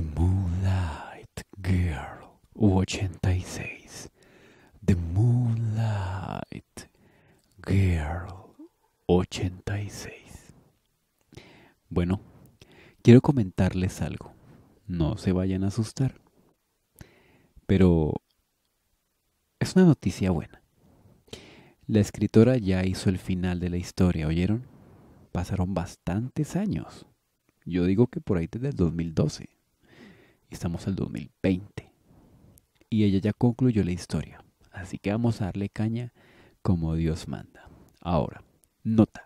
The Moonlight Girl 86. The Moonlight Girl 86. Bueno, quiero comentarles algo. No se vayan a asustar. Pero es una noticia buena. La escritora ya hizo el final de la historia, ¿oyeron? Pasaron bastantes años. Yo digo que por ahí desde el 2012. Estamos al 2020. Y ella ya concluyó la historia. Así que vamos a darle caña como Dios manda. Ahora, nota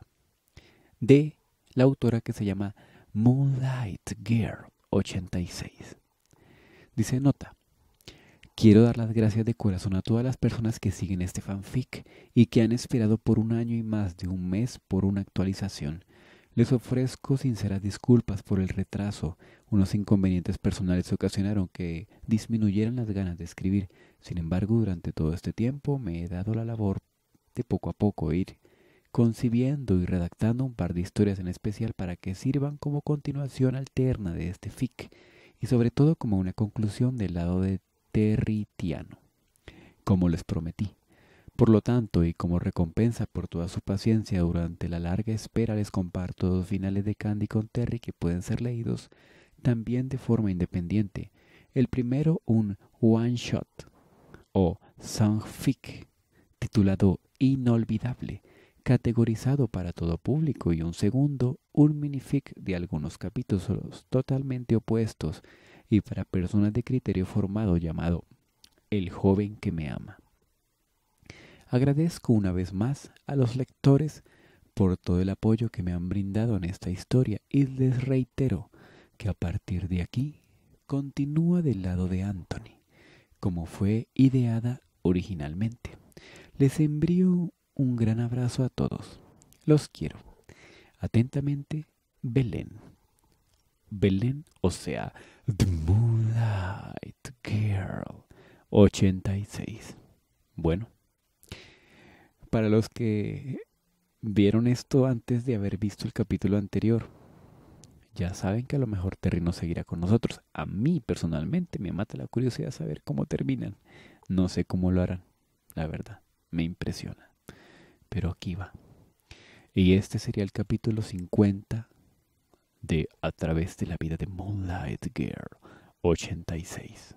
de la autora que se llama Moonlight Girl 86. Dice nota. Quiero dar las gracias de corazón a todas las personas que siguen este fanfic y que han esperado por un año y más de un mes por una actualización les ofrezco sinceras disculpas por el retraso. Unos inconvenientes personales ocasionaron que disminuyeran las ganas de escribir. Sin embargo, durante todo este tiempo me he dado la labor de poco a poco ir concibiendo y redactando un par de historias en especial para que sirvan como continuación alterna de este fic y sobre todo como una conclusión del lado de Territiano, como les prometí. Por lo tanto, y como recompensa por toda su paciencia durante la larga espera, les comparto dos finales de Candy con Terry que pueden ser leídos también de forma independiente. El primero, un one shot o sound-fic titulado Inolvidable, categorizado para todo público, y un segundo, un minific de algunos capítulos totalmente opuestos y para personas de criterio formado llamado El joven que me ama. Agradezco una vez más a los lectores por todo el apoyo que me han brindado en esta historia y les reitero que a partir de aquí continúa del lado de Anthony, como fue ideada originalmente. Les envío un gran abrazo a todos. Los quiero. Atentamente, Belén. Belén, o sea, The Moonlight Girl 86. Bueno, para los que vieron esto antes de haber visto el capítulo anterior, ya saben que a lo mejor Terry no seguirá con nosotros. A mí personalmente me mata la curiosidad saber cómo terminan. No sé cómo lo harán, la verdad, me impresiona. Pero aquí va. Y este sería el capítulo 50 de A través de la vida de Moonlight Girl 86.